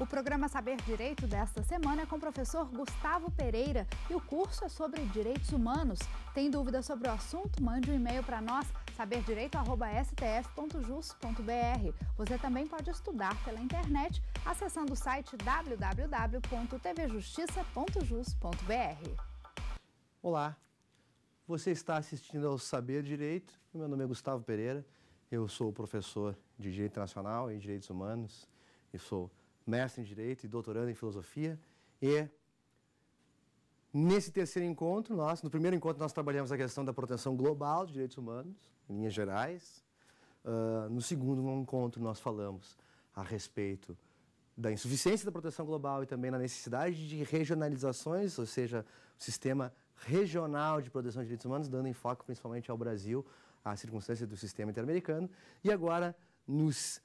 O programa Saber Direito desta semana é com o professor Gustavo Pereira e o curso é sobre direitos humanos. Tem dúvidas sobre o assunto? Mande um e-mail para nós, saberdireito.stf.jus.br. Você também pode estudar pela internet acessando o site www.tvjustiça.jus.br. Olá, você está assistindo ao Saber Direito. Meu nome é Gustavo Pereira, eu sou professor de Direito Nacional e Direitos Humanos e sou mestre em Direito e doutorando em Filosofia. E nesse terceiro encontro, nós, no primeiro encontro, nós trabalhamos a questão da proteção global dos direitos humanos, em linhas gerais. Uh, no segundo encontro, nós falamos a respeito da insuficiência da proteção global e também na necessidade de regionalizações, ou seja, o sistema regional de proteção de direitos humanos, dando enfoque principalmente ao Brasil, à circunstância do sistema interamericano. E agora, nos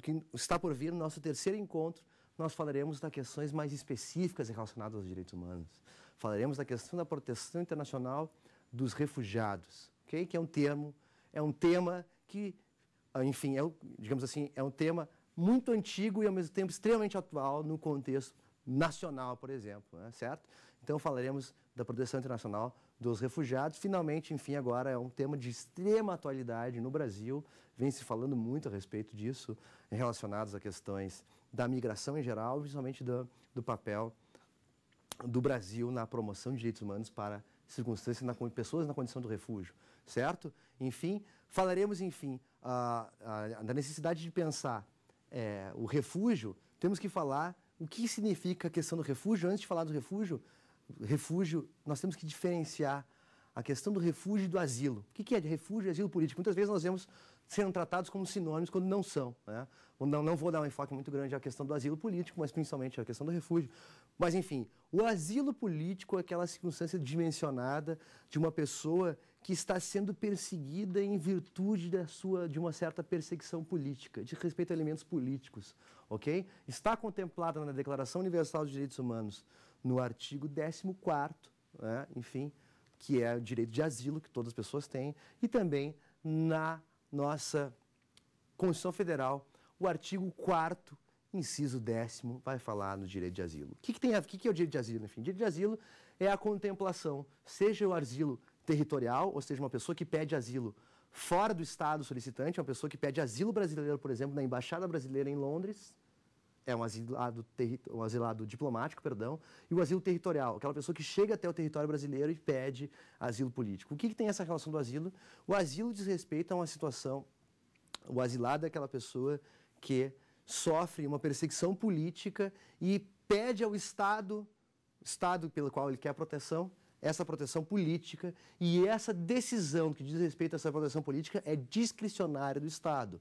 que está por vir no nosso terceiro encontro, nós falaremos das questões mais específicas relacionadas aos direitos humanos. Falaremos da questão da proteção internacional dos refugiados, okay? que é um termo, é um tema que, ah, enfim, é, digamos assim, é um tema muito antigo e ao mesmo tempo extremamente atual no contexto nacional, por exemplo, né? certo? Então falaremos da proteção internacional dos refugiados. Finalmente, enfim, agora é um tema de extrema atualidade no Brasil, vem se falando muito a respeito disso, relacionados a questões da migração em geral, principalmente do, do papel do Brasil na promoção de direitos humanos para circunstâncias, na, pessoas na condição do refúgio, certo? Enfim, falaremos, enfim, da necessidade de pensar é, o refúgio, temos que falar o que significa a questão do refúgio. Antes de falar do refúgio, refúgio, nós temos que diferenciar a questão do refúgio e do asilo. O que é de refúgio e asilo político? Muitas vezes nós vemos sendo tratados como sinônimos quando não são. Né? Não, não vou dar um enfoque muito grande à questão do asilo político, mas principalmente à questão do refúgio. Mas, enfim, o asilo político é aquela circunstância dimensionada de uma pessoa que está sendo perseguida em virtude da sua, de uma certa perseguição política, de respeito a elementos políticos, ok? Está contemplada na Declaração Universal dos Direitos Humanos, no artigo 14 né, enfim, que é o direito de asilo que todas as pessoas têm, e também na nossa Constituição Federal, o artigo 4 inciso 10 vai falar no direito de asilo. O que, que tem a, que, que é o direito de asilo? Enfim, direito de asilo é a contemplação, seja o asilo territorial, ou seja, uma pessoa que pede asilo fora do estado solicitante, uma pessoa que pede asilo brasileiro, por exemplo, na embaixada brasileira em Londres, é um asilado, um asilado diplomático, perdão, e o asilo territorial, aquela pessoa que chega até o território brasileiro e pede asilo político. O que, que tem essa relação do asilo? O asilo diz respeito a uma situação, o asilado é aquela pessoa que sofre uma perseguição política e pede ao Estado, Estado pelo qual ele quer proteção, essa proteção política e essa decisão que diz respeito a essa proteção política é discricionária do Estado.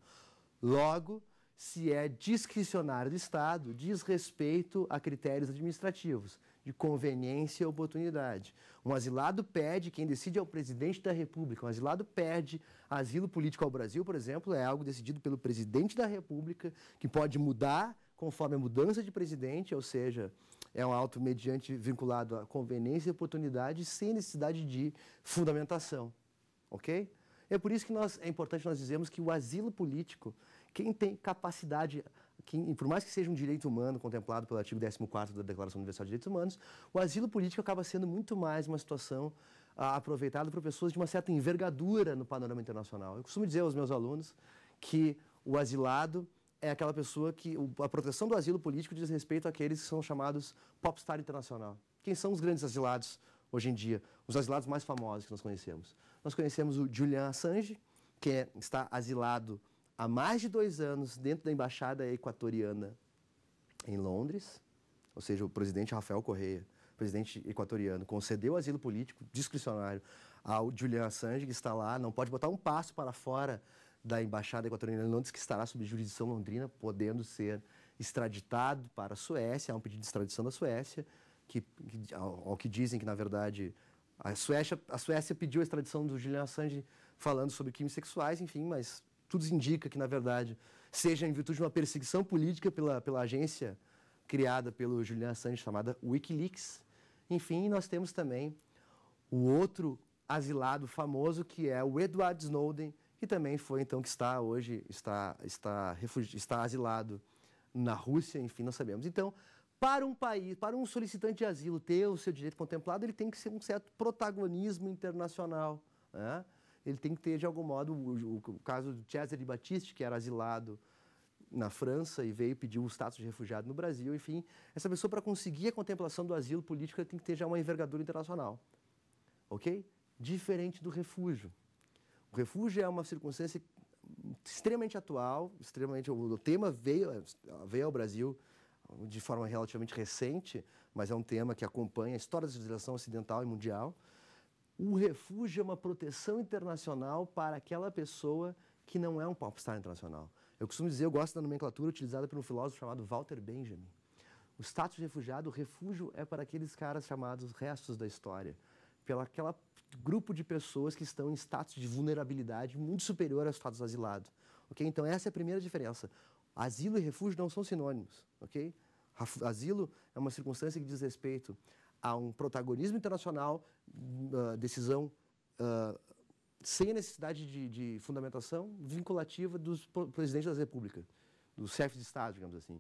Logo, se é discricionário do Estado, diz respeito a critérios administrativos, de conveniência e oportunidade. Um asilado pede, quem decide é o presidente da República. Um asilado pede asilo político ao Brasil, por exemplo, é algo decidido pelo presidente da República, que pode mudar conforme a mudança de presidente, ou seja, é um auto mediante vinculado à conveniência e oportunidade, sem necessidade de fundamentação. Ok? É por isso que nós, é importante nós dizermos que o asilo político quem tem capacidade, quem, por mais que seja um direito humano contemplado pelo artigo 14 da Declaração Universal de Direitos Humanos, o asilo político acaba sendo muito mais uma situação ah, aproveitada por pessoas de uma certa envergadura no panorama internacional. Eu costumo dizer aos meus alunos que o asilado é aquela pessoa que a proteção do asilo político diz respeito àqueles que são chamados popstar internacional. Quem são os grandes asilados hoje em dia? Os asilados mais famosos que nós conhecemos. Nós conhecemos o Julian Assange, que é, está asilado há mais de dois anos dentro da embaixada equatoriana em Londres, ou seja, o presidente Rafael Correia, presidente equatoriano, concedeu asilo político discricionário ao Julian Assange, que está lá, não pode botar um passo para fora da embaixada equatoriana em Londres, que estará sob jurisdição londrina, podendo ser extraditado para a Suécia, há um pedido de extradição da Suécia, que, que ao, ao, que dizem que, na verdade, a Suécia, a Suécia pediu a extradição do Julian Assange falando sobre crimes sexuais, enfim, mas tudo indica que, na verdade, seja em virtude de uma perseguição política pela, pela agência criada pelo Julian Assange, chamada Wikileaks. Enfim, nós temos também o outro asilado famoso, que é o Edward Snowden, que também foi, então, que está hoje, está, está, está asilado na Rússia, enfim, nós sabemos. Então, para um país, para um solicitante de asilo ter o seu direito contemplado, ele tem que ser um certo protagonismo internacional, né? ele tem que ter, de algum modo, o, o caso do Cesare Battisti, que era asilado na França e veio pedir o status de refugiado no Brasil, enfim, essa pessoa, para conseguir a contemplação do asilo político, tem que ter já uma envergadura internacional, ok? Diferente do refúgio. O refúgio é uma circunstância extremamente atual, extremamente o tema veio, veio ao Brasil de forma relativamente recente, mas é um tema que acompanha a história da civilização ocidental e mundial o refúgio é uma proteção internacional para aquela pessoa que não é um popstar internacional. Eu costumo dizer, eu gosto da nomenclatura utilizada por um filósofo chamado Walter Benjamin. O status de refugiado, o refúgio é para aqueles caras chamados restos da história, pela aquela grupo de pessoas que estão em status de vulnerabilidade muito superior ao status asilado. OK? Então essa é a primeira diferença. Asilo e refúgio não são sinônimos, OK? Asilo é uma circunstância que diz respeito a um protagonismo internacional, uh, decisão uh, sem a necessidade de, de, fundamentação vinculativa dos presidentes das repúblicas, dos chefes de Estado, digamos assim.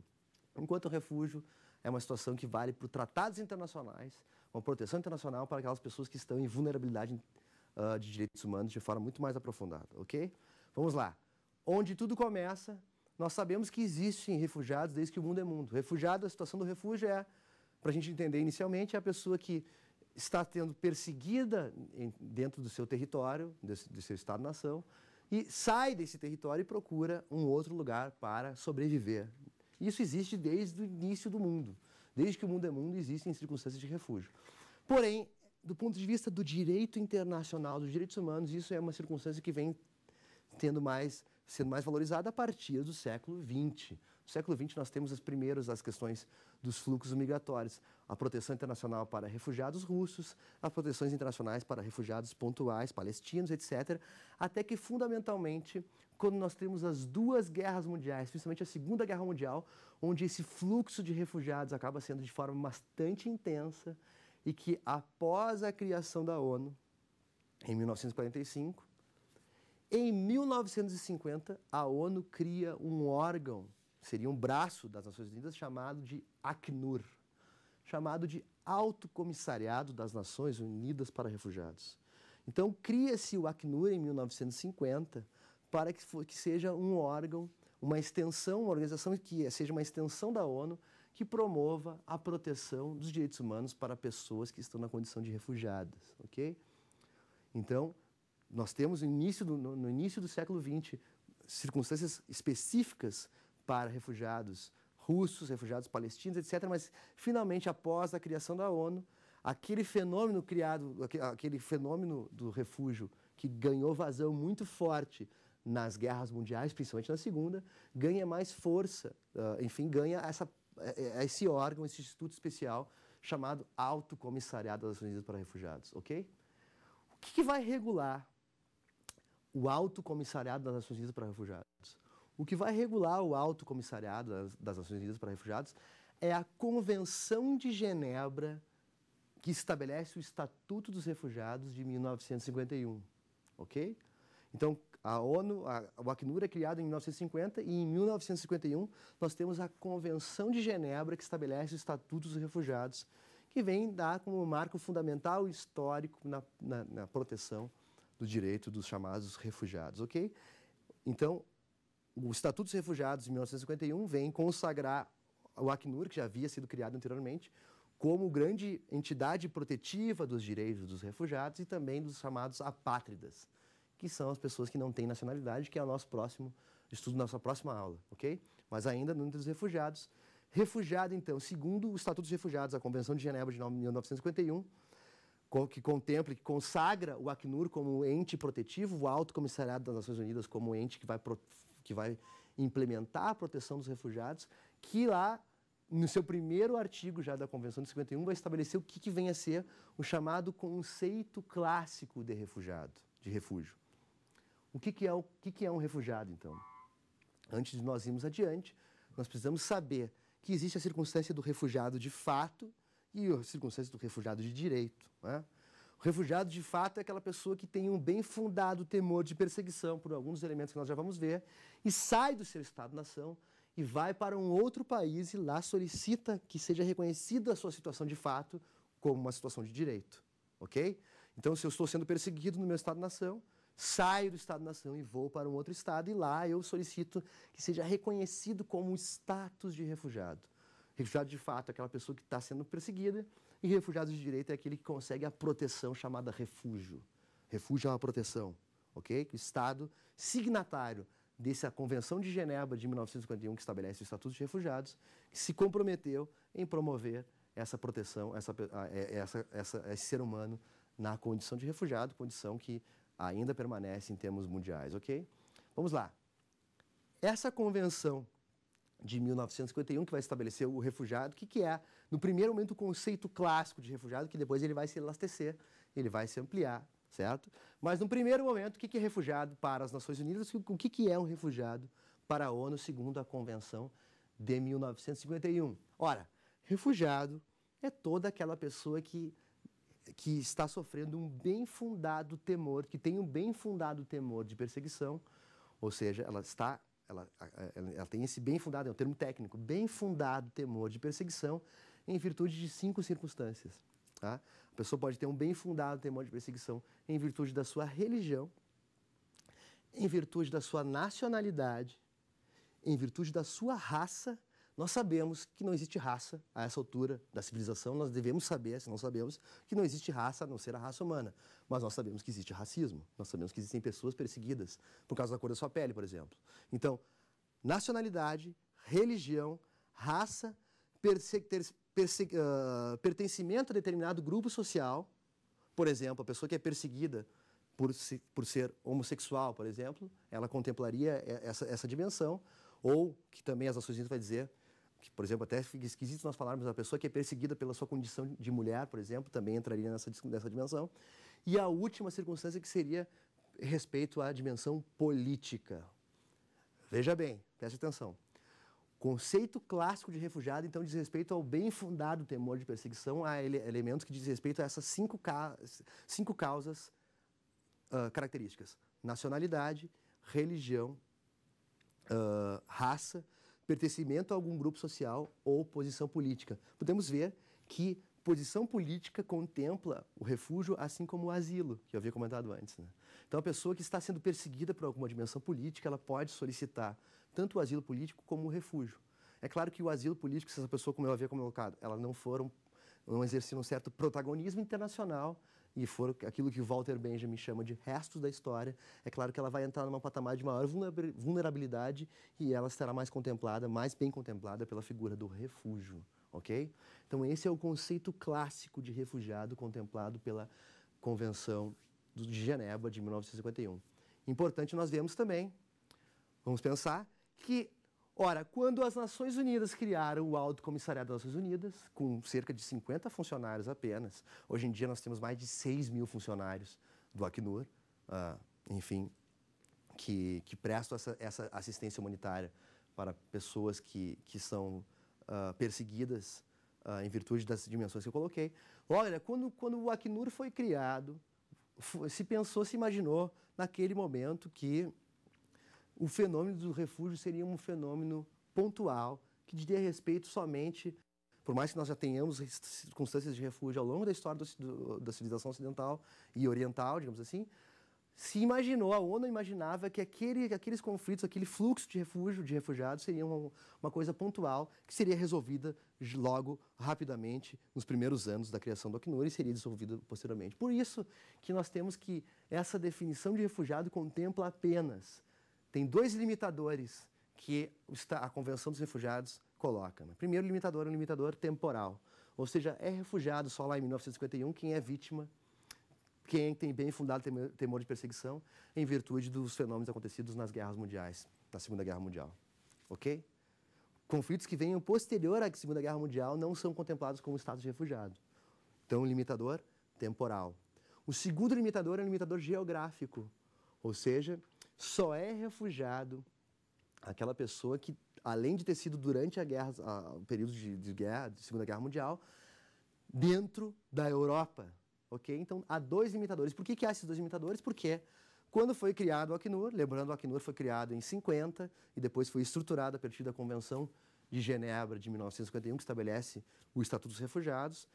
Enquanto o refúgio é uma situação que vale para tratados internacionais, uma proteção internacional para aquelas pessoas que estão em vulnerabilidade uh, de direitos humanos de forma muito mais aprofundada, ok? Vamos lá. Onde tudo começa, nós sabemos que existem refugiados desde que o mundo é mundo. Refugiado, a situação do refúgio é para a gente entender inicialmente, é a pessoa que está sendo perseguida em, dentro do seu território, do seu Estado-nação, e sai desse território e procura um outro lugar para sobreviver. Isso existe desde o início do mundo. Desde que o mundo é mundo, existem circunstâncias de refúgio. Porém, do ponto de vista do direito internacional, dos direitos humanos, isso é uma circunstância que vem tendo mais, sendo mais valorizada a partir do século XX século XX, nós temos as primeiras as questões dos fluxos migratórios, a proteção internacional para refugiados russos, as proteções internacionais para refugiados pontuais, palestinos, etc. Até que, fundamentalmente, quando nós temos as duas guerras mundiais, principalmente a Segunda Guerra Mundial, onde esse fluxo de refugiados acaba sendo de forma bastante intensa e que, após a criação da ONU, em 1945, em 1950, a ONU cria um órgão seria um braço das Nações Unidas chamado de Acnur, chamado de Alto Comissariado das Nações Unidas para Refugiados. Então, cria-se o Acnur em 1950 para que, for, que seja um órgão, uma extensão, uma organização que seja uma extensão da ONU que promova a proteção dos direitos humanos para pessoas que estão na condição de refugiadas, ok? Então, nós temos no início do, no, no início do século XX circunstâncias específicas para refugiados russos, refugiados palestinos, etc. Mas, finalmente, após a criação da ONU, aquele fenômeno criado, aquele fenômeno do refúgio que ganhou vazão muito forte nas guerras mundiais, principalmente na segunda, ganha mais força, ah, enfim, ganha essa, eh, eh, esse órgão, esse instituto especial chamado Alto Comissariado das Nações Unidas para Refugiados, ok? O que, que vai regular o Alto Comissariado das Nações Unidas para Refugiados? O que vai regular o Alto Comissariado das, Nações Unidas para Refugiados é a Convenção de Genebra que estabelece o Estatuto dos Refugiados de 1951, ok? Então, a ONU, a, o Acnur é criado em 1950 e em 1951 nós temos a Convenção de Genebra que estabelece o Estatuto dos Refugiados, que vem dar como marco fundamental histórico na, na, na proteção do direito dos chamados refugiados, ok? Então, o Estatuto dos Refugiados, de 1951, vem consagrar o Acnur, que já havia sido criado anteriormente, como grande entidade protetiva dos direitos dos refugiados e também dos chamados apátridas, que são as pessoas que não têm nacionalidade, que é o nosso próximo estudo, nossa próxima aula, ok? Mas ainda no dos refugiados. Refugiado, então, segundo o Estatuto dos Refugiados, a Convenção de Genebra de 1951, que contempla, que consagra o Acnur como ente protetivo, o Alto Comissariado das Nações Unidas como ente que vai que vai implementar a proteção dos refugiados, que lá, no seu primeiro artigo já da Convenção de 51, vai estabelecer o que, que vem a ser o chamado conceito clássico de refugiado, de refúgio. O que, que, é, o que, que é um refugiado, então? Antes de nós irmos adiante, nós precisamos saber que existe a circunstância do refugiado de fato e a circunstância do refugiado de direito. Né? refugiado, de fato, é aquela pessoa que tem um bem fundado temor de perseguição por alguns dos elementos que nós já vamos ver e sai do seu Estado-nação e vai para um outro país e lá solicita que seja reconhecida a sua situação de fato como uma situação de direito, ok? Então, se eu estou sendo perseguido no meu Estado-nação, saio do Estado-nação e vou para um outro Estado e lá eu solicito que seja reconhecido como status de refugiado. Refugiado, de fato, é aquela pessoa que está sendo perseguida e refugiados de direito é aquele que consegue a proteção chamada refúgio. Refúgio é uma proteção, ok? Que o Estado signatário dessa Convenção de Genebra de 1951, que estabelece o Estatuto de Refugiados, se comprometeu em promover essa proteção, essa, é, essa, essa, esse ser humano na condição de refugiado, condição que ainda permanece em termos mundiais, ok? Vamos lá. Essa convenção de 1951, que vai estabelecer o refugiado, que, que é, no primeiro momento, o conceito clássico de refugiado, que depois ele vai se elastecer, ele vai se ampliar, certo? Mas, no primeiro momento, o que, que é refugiado para as Nações Unidas? O que, que é um refugiado para a ONU, segundo a Convenção de 1951? Ora, refugiado é toda aquela pessoa que, que está sofrendo um bem fundado temor, que tem um bem fundado temor de perseguição, ou seja, ela está ela, ela, ela tem esse bem fundado, é um termo técnico, bem fundado temor de perseguição em virtude de cinco circunstâncias. Tá? A pessoa pode ter um bem fundado temor de perseguição em virtude da sua religião, em virtude da sua nacionalidade, em virtude da sua raça nós sabemos que não existe raça a essa altura da civilização, nós devemos saber, se não sabemos, que não existe raça a não ser a raça humana. Mas nós sabemos que existe racismo, nós sabemos que existem pessoas perseguidas por causa da cor da sua pele, por exemplo. Então, nacionalidade, religião, raça, perse perse uh, pertencimento a determinado grupo social, por exemplo, a pessoa que é perseguida por, se, por ser homossexual, por exemplo, ela contemplaria essa, essa dimensão, ou que também as Nações Unidas vai dizer que, por exemplo, até fica esquisito nós falarmos da pessoa que é perseguida pela sua condição de mulher, por exemplo, também entraria nessa, nessa dimensão. E a última circunstância que seria respeito à dimensão política. Veja bem, preste atenção. Conceito clássico de refugiado, então, diz respeito ao bem fundado temor de perseguição, a ele elementos que diz respeito a essas cinco, ca cinco causas uh, características: nacionalidade, religião, uh, raça, pertencimento a algum grupo social ou posição política. Podemos ver que posição política contempla o refúgio, assim como o asilo, que eu havia comentado antes. Né? Então, a pessoa que está sendo perseguida por alguma dimensão política, ela pode solicitar tanto o asilo político como o refúgio. É claro que o asilo político, se essa pessoa, como eu havia colocado, ela não for não exercer um certo protagonismo internacional e for aquilo que o Walter Benjamin chama de restos da história, é claro que ela vai entrar num patamar de maior vulnerabilidade e ela estará mais contemplada, mais bem contemplada pela figura do refúgio, ok? Então esse é o conceito clássico de refugiado contemplado pela Convenção de Genebra de 1951. Importante nós vemos também, vamos pensar, que Ora, quando as Nações Unidas criaram o Alto Comissariado das Nações Unidas, com cerca de 50 funcionários apenas, hoje em dia nós temos mais de 6 mil funcionários do Acnur, uh, enfim, que, que prestam essa, essa, assistência humanitária para pessoas que, que são uh, perseguidas uh, em virtude das dimensões que eu coloquei. Olha, quando, quando o Acnur foi criado, se pensou, se imaginou naquele momento que o fenômeno do refúgio seria um fenômeno pontual que diria respeito somente, por mais que nós já tenhamos circunstâncias de refúgio ao longo da história do, do, da civilização ocidental e oriental, digamos assim, se imaginou, a ONU imaginava que aquele, aqueles conflitos, aquele fluxo de refúgio, de refugiados, seria uma, uma, coisa pontual que seria resolvida logo, rapidamente, nos primeiros anos da criação do Acnur e seria dissolvida posteriormente. Por isso que nós temos que essa definição de refugiado contempla apenas tem dois limitadores que a Convenção dos Refugiados coloca. Né? Primeiro limitador é um limitador temporal, ou seja, é refugiado só lá em 1951 quem é vítima, quem tem bem fundado temor de perseguição em virtude dos fenômenos acontecidos nas guerras mundiais, na Segunda Guerra Mundial. Ok? Conflitos que venham posterior à Segunda Guerra Mundial não são contemplados como status de refugiado. Então, limitador temporal. O segundo limitador é um limitador geográfico, ou seja, só é refugiado aquela pessoa que, além de ter sido durante a guerra, a, o período de, de guerra, de Segunda Guerra Mundial, dentro da Europa, ok? Então, há dois imitadores. Por que, que há esses dois imitadores? Porque quando foi criado o Acnur, lembrando, o Acnur foi criado em 50 e depois foi estruturado a partir da Convenção de Genebra de 1951, que estabelece o Estatuto dos Refugiados,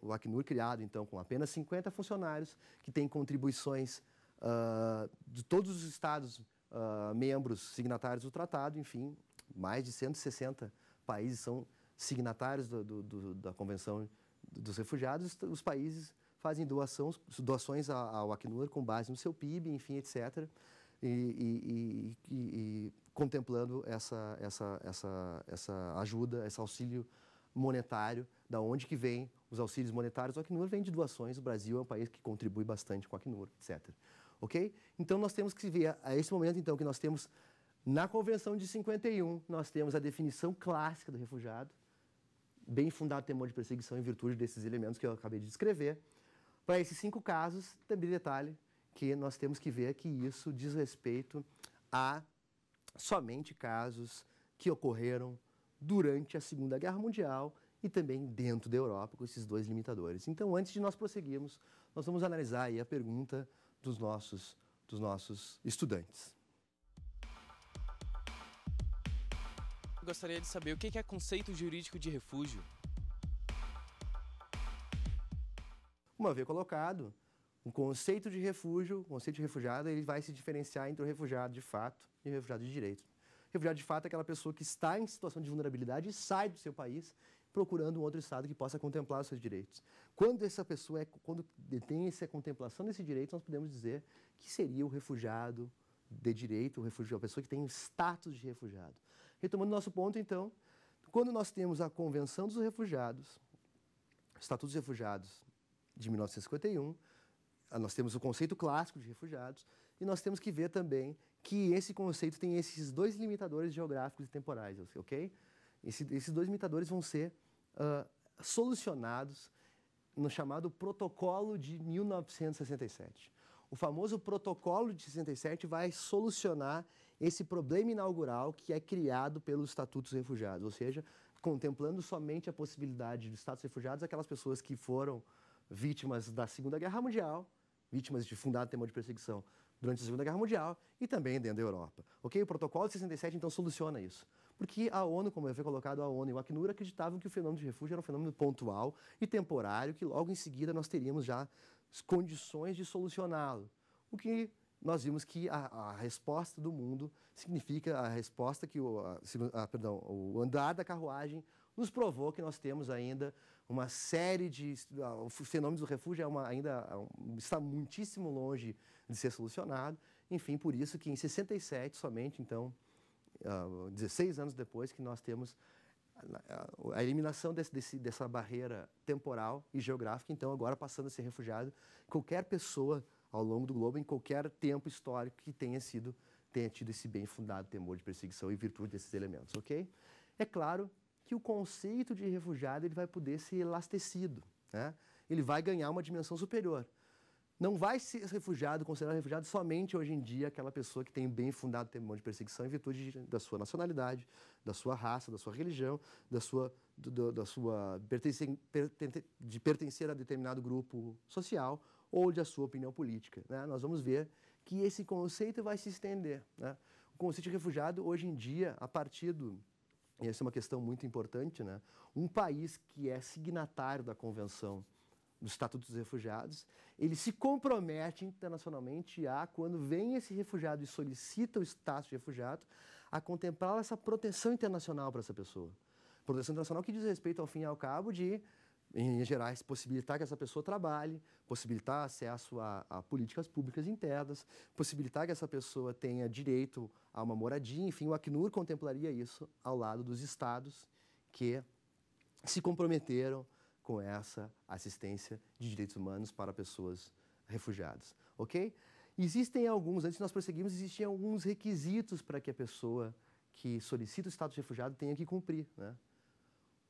o Acnur criado, então, com apenas 50 funcionários que têm contribuições uh, de todos os estados uh, membros signatários do tratado, enfim, mais de 160 países são signatários do, do, do, da Convenção dos Refugiados, os países fazem doações, doações ao Acnur com base no seu PIB, enfim, etc., e, e, e, e contemplando essa, essa, essa, essa ajuda, esse auxílio monetário, da onde que vem os auxílios monetários. O Acnur vem de doações, o Brasil é um país que contribui bastante com o Acnur, etc ok? Então nós temos que ver a esse momento então que nós temos na Convenção de 51 nós temos a definição clássica do refugiado, bem fundado temor de perseguição em virtude desses elementos que eu acabei de descrever. Para esses cinco casos, também detalhe que nós temos que ver que isso diz respeito a somente casos que ocorreram durante a Segunda Guerra Mundial e também dentro da Europa, com esses dois limitadores. Então, antes de nós prosseguirmos, nós vamos analisar aí a pergunta dos nossos, dos nossos estudantes. Eu gostaria de saber o que é conceito jurídico de refúgio. Uma vez colocado, o conceito de refúgio, o conceito de refugiado, ele vai se diferenciar entre o refugiado de fato e o refugiado de direito. refugiado de fato é aquela pessoa que está em situação de vulnerabilidade e sai do seu país procurando um outro Estado que possa contemplar os seus direitos. Quando essa pessoa é, quando tem essa contemplação desse direito, nós podemos dizer que seria o refugiado de direito, o refugiado, a pessoa que tem o status de refugiado. Retomando nosso ponto, então, quando nós temos a Convenção dos Refugiados, Estatuto dos Refugiados de 1951, ah, nós temos o conceito clássico de refugiados e nós temos que ver também que esse conceito tem esses dois limitadores geográficos e temporais, ok? Esse, esses dois limitadores vão ser uh, solucionados no chamado Protocolo de 1967. O famoso Protocolo de 67 vai solucionar esse problema inaugural que é criado pelos Estatutos Refugiados, ou seja, contemplando somente a possibilidade de status refugiados aquelas pessoas que foram vítimas da Segunda Guerra Mundial, vítimas de fundado temor de perseguição durante a Segunda Guerra Mundial e também dentro da Europa. Ok? O Protocolo de 67, então, soluciona isso porque a ONU, como eu havia colocado a ONU e o Acnur, acreditavam que o fenômeno de refúgio era um fenômeno pontual e temporário, que logo em seguida nós teríamos já condições de solucioná-lo. O que nós vimos que a, a, resposta do mundo significa a resposta que o, a, a, perdão, o andar da carruagem nos provou que nós temos ainda uma série de o fenômeno do refúgio é uma, ainda é está muitíssimo longe de ser solucionado. Enfim, por isso que em 67 somente, então, uh, ah, 16 anos depois que nós temos a eliminação desse, desse, dessa barreira temporal e geográfica, então agora passando a ser refugiado, qualquer pessoa ao longo do globo, em qualquer tempo histórico que tenha sido, tenha tido esse bem fundado temor de perseguição em virtude desses elementos, ok? É claro que o conceito de refugiado ele vai poder ser elastecido, né? ele vai ganhar uma dimensão superior. Não vai ser refugiado, considerado refugiado somente hoje em dia aquela pessoa que tem bem fundado temor de perseguição em virtude da sua nacionalidade, da sua raça, da sua religião, da sua, do, da sua pertencer, de pertencer a determinado grupo social ou de a sua opinião política. Né? Nós vamos ver que esse conceito vai se estender. Né? O conceito de refugiado, hoje em dia, a partir do, e essa é uma questão muito importante, né? Um país que é signatário da Convenção do Estatuto dos Refugiados, ele se compromete internacionalmente a, quando vem esse refugiado e solicita o status de refugiado, a contemplar essa proteção internacional para essa pessoa. Proteção internacional que diz respeito, ao fim e ao cabo, de, em gerais, possibilitar que essa pessoa trabalhe, possibilitar acesso a, a políticas públicas internas, possibilitar que essa pessoa tenha direito a uma moradia, enfim, o Acnur contemplaria isso ao lado dos estados que se comprometeram com essa assistência de direitos humanos para pessoas refugiadas, ok? Existem alguns, antes de nós prosseguirmos, existiam alguns requisitos para que a pessoa que solicita o status de refugiado tenha que cumprir, né?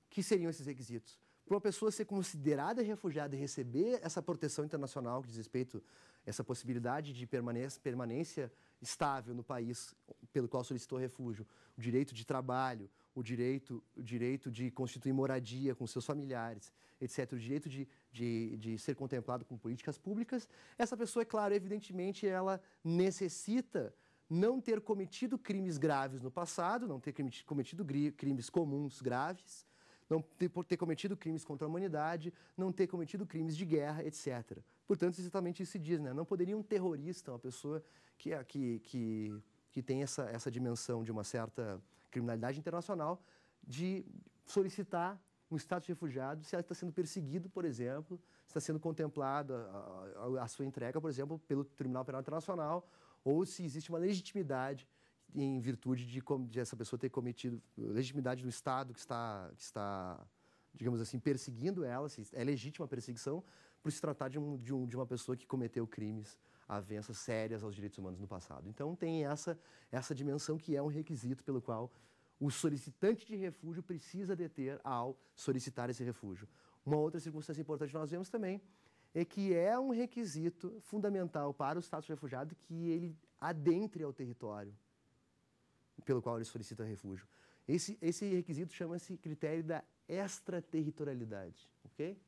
Que seriam esses requisitos? Para uma pessoa ser considerada refugiada e receber essa proteção internacional que diz respeito essa possibilidade de permanência, permanência estável no país pelo qual solicitou refúgio, o direito de trabalho, o direito, o direito de constituir moradia com seus familiares, etc., o direito de, de, de ser contemplado com políticas públicas, essa pessoa, é claro, evidentemente, ela necessita não ter cometido crimes graves no passado, não ter cometido crimes comuns graves, não ter, por ter cometido crimes contra a humanidade, não ter cometido crimes de guerra, etc. Portanto, exatamente isso se diz, né? Não poderia um terrorista, uma pessoa que, é, que, que, que tem essa, essa dimensão de uma certa criminalidade internacional, de solicitar um status de refugiado se ela está sendo perseguido, por exemplo, se está sendo contemplada a, sua entrega, por exemplo, pelo Tribunal Penal Internacional, ou se existe uma legitimidade em virtude de, de essa pessoa ter cometido legitimidade do Estado que está, que está digamos assim, perseguindo ela, se é legítima a perseguição, por se tratar de, um, de, um, de uma pessoa que cometeu crimes avanças sérias aos direitos humanos no passado. Então tem essa, essa dimensão que é um requisito pelo qual o solicitante de refúgio precisa deter ao solicitar esse refúgio. Uma outra circunstância importante que nós vemos também é que é um requisito fundamental para o status de refugiado que ele adentre ao território pelo qual ele solicita refúgio. Esse, esse requisito chama-se critério da extraterritorialidade, ok?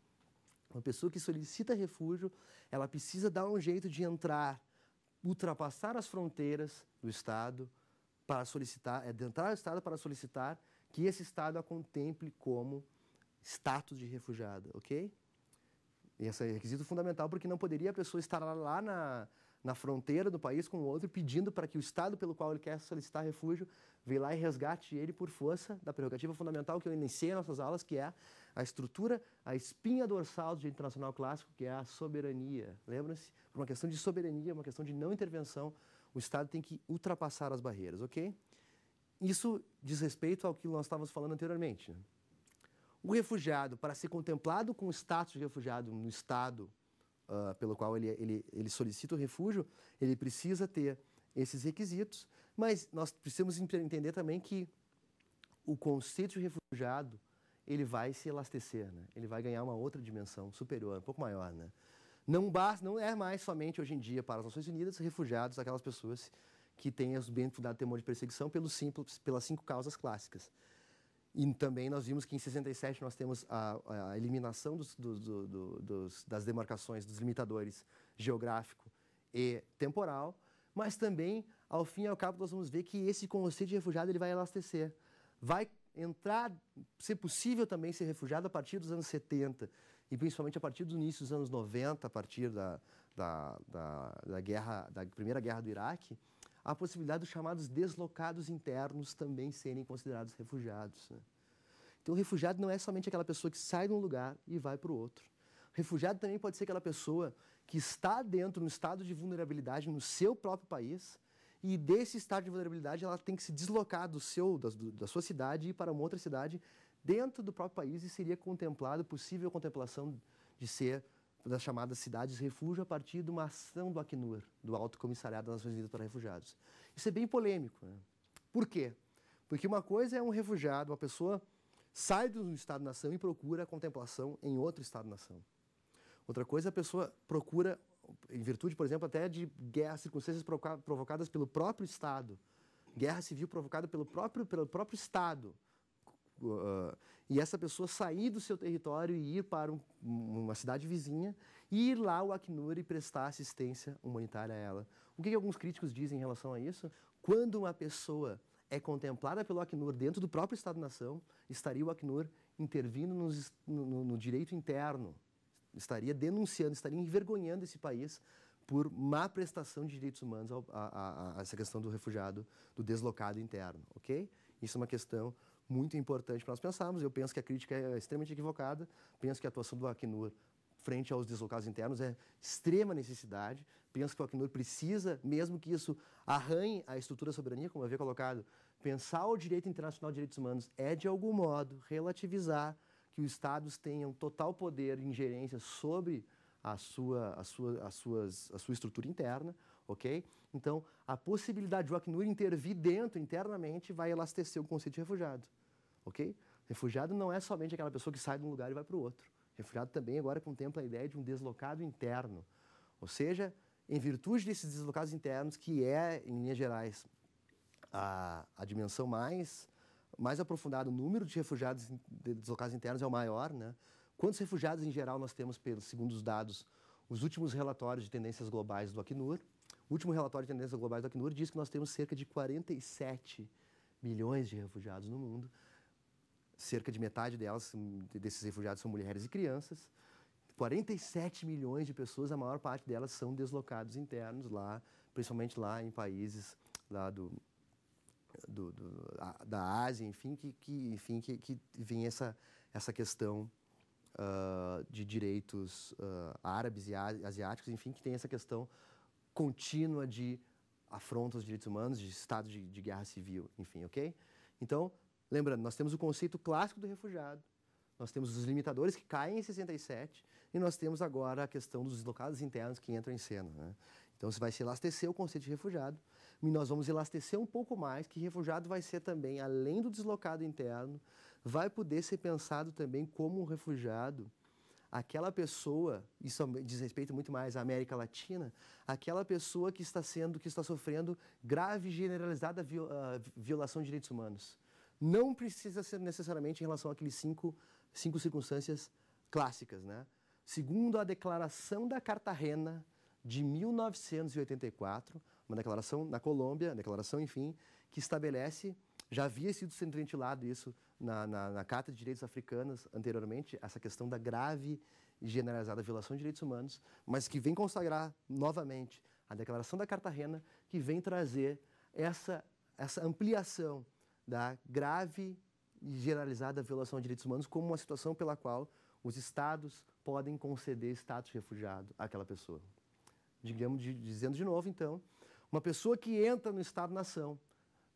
Uma pessoa que solicita refúgio, ela precisa dar um jeito de entrar, ultrapassar as fronteiras do Estado para solicitar, é de entrar no Estado para solicitar que esse Estado a contemple como status de refugiada, ok? E esse é requisito fundamental porque não poderia a pessoa estar lá na, na fronteira do país com o outro pedindo para que o Estado pelo qual ele quer solicitar refúgio venha lá e resgate ele por força da prerrogativa fundamental que eu iniciei em nossas aulas, que é a estrutura, a espinha dorsal do direito internacional clássico, que é a soberania. Lembram-se? Por uma questão de soberania, uma questão de não intervenção, o Estado tem que ultrapassar as barreiras, ok? Isso diz respeito ao que nós estávamos falando anteriormente. Né? O refugiado, para ser contemplado com o status de refugiado no Estado uh, pelo qual ele, é, ele, ele solicita o refúgio, ele precisa ter esses requisitos, mas nós precisamos entender também que o conceito de refugiado ele vai se elastecer, né? ele vai ganhar uma outra dimensão superior, um pouco maior. Né? Não basta, não é mais somente hoje em dia para as Nações Unidas refugiados, aquelas pessoas que têm os bem fundado temor de perseguição pelos simples, pelas cinco causas clássicas. E também nós vimos que em 67 nós temos a, a eliminação dos, do, do, dos, das demarcações, dos limitadores geográfico e temporal, mas também, ao fim e ao cabo, nós vamos ver que esse conceito de refugiado ele vai elastecer, vai entrar, ser possível também ser refugiado a partir dos anos 70 e principalmente a partir do início dos anos 90, a partir da, da, da, da guerra, da primeira guerra do Iraque, a possibilidade dos chamados deslocados internos também serem considerados refugiados. Né? Então, o refugiado não é somente aquela pessoa que sai de um lugar e vai para o outro. refugiado também pode ser aquela pessoa que está dentro, no estado de vulnerabilidade, no seu próprio país, e desse estado de vulnerabilidade ela tem que se deslocar do seu, da, da sua cidade e ir para uma outra cidade dentro do próprio país e seria contemplado, possível contemplação de ser das chamadas cidades refúgio a partir de uma ação do Acnur, do Alto Comissariado das Nações Unidas para Refugiados. Isso é bem polêmico. Né? Por quê? Porque uma coisa é um refugiado, uma pessoa sai de um Estado-nação e procura a contemplação em outro Estado-nação. Outra coisa, a pessoa procura em virtude, por exemplo, até de guerras, circunstâncias provocadas pelo próprio Estado, guerra civil provocada pelo próprio, pelo próprio Estado. Uh, e essa pessoa sair do seu território e ir para um, uma cidade vizinha e ir lá ao Acnur e prestar assistência humanitária a ela. O que, que alguns críticos dizem em relação a isso? Quando uma pessoa é contemplada pelo Acnur dentro do próprio Estado-nação, estaria o Acnur intervindo nos, no, no direito interno estaria denunciando, estaria envergonhando esse país por má prestação de direitos humanos a, a, a, essa questão do refugiado, do deslocado interno, ok? Isso é uma questão muito importante para nós pensarmos. Eu penso que a crítica é extremamente equivocada, penso que a atuação do Acnur frente aos deslocados internos é extrema necessidade, penso que o Acnur precisa, mesmo que isso arranhe a estrutura da soberania, como eu havia colocado, pensar o direito internacional de direitos humanos é, de algum modo, relativizar que os estados tenham total poder e ingerência sobre a sua, a sua, a suas, a sua estrutura interna, ok? Então, a possibilidade de o Acnur intervir dentro, internamente, vai elastecer o conceito de refugiado, ok? Refugiado não é somente aquela pessoa que sai de um lugar e vai para o outro. Refugiado também agora contempla a ideia de um deslocado interno, ou seja, em virtude desses deslocados internos, que é, em linhas gerais, a, a dimensão mais mais aprofundado, o número de refugiados deslocados internos é o maior, né? Quantos refugiados em geral nós temos, segundo os dados, os últimos relatórios de tendências globais do Acnur? O último relatório de tendências globais do Acnur diz que nós temos cerca de 47 milhões de refugiados no mundo. Cerca de metade delas, hum, desses refugiados são mulheres e crianças. 47 milhões de pessoas, a maior parte delas são deslocados internos lá, principalmente lá em países lá do, do, do, a, da Ásia, enfim, que, que, enfim, que, que vem essa, essa questão uh, de direitos uh, árabes e asiáticos, enfim, que tem essa questão contínua de afronta aos direitos humanos, de estado de, de guerra civil, enfim, ok? Então, lembrando, nós temos o conceito clássico do refugiado, nós temos os limitadores que caem em 67 e nós temos agora a questão dos deslocados internos que entram em cena. Né? Então, você vai se elastecer o conceito de refugiado e nós vamos elastecer um pouco mais, que refugiado vai ser também, além do deslocado interno, vai poder ser pensado também como um refugiado, aquela pessoa, isso é diz respeito muito mais à América Latina, aquela pessoa que está sendo, que está sofrendo grave e generalizada ah, violação de direitos humanos. Não precisa ser necessariamente em relação àqueles cinco, cinco circunstâncias clássicas, né? Segundo a declaração da Cartagena de 1984, uma declaração na Colômbia, declaração, enfim, que estabelece, já havia sido sendo ventilado isso na, na, na Carta de Direitos Africanas anteriormente, essa questão da grave e generalizada violação de direitos humanos, mas que vem consagrar novamente a Declaração da Cartagena, que vem trazer essa, essa ampliação da grave e generalizada violação de direitos humanos como uma situação pela qual os estados podem conceder status de refugiado àquela pessoa. Digamos, de, dizendo de novo, então, uma pessoa que entra no Estado-nação,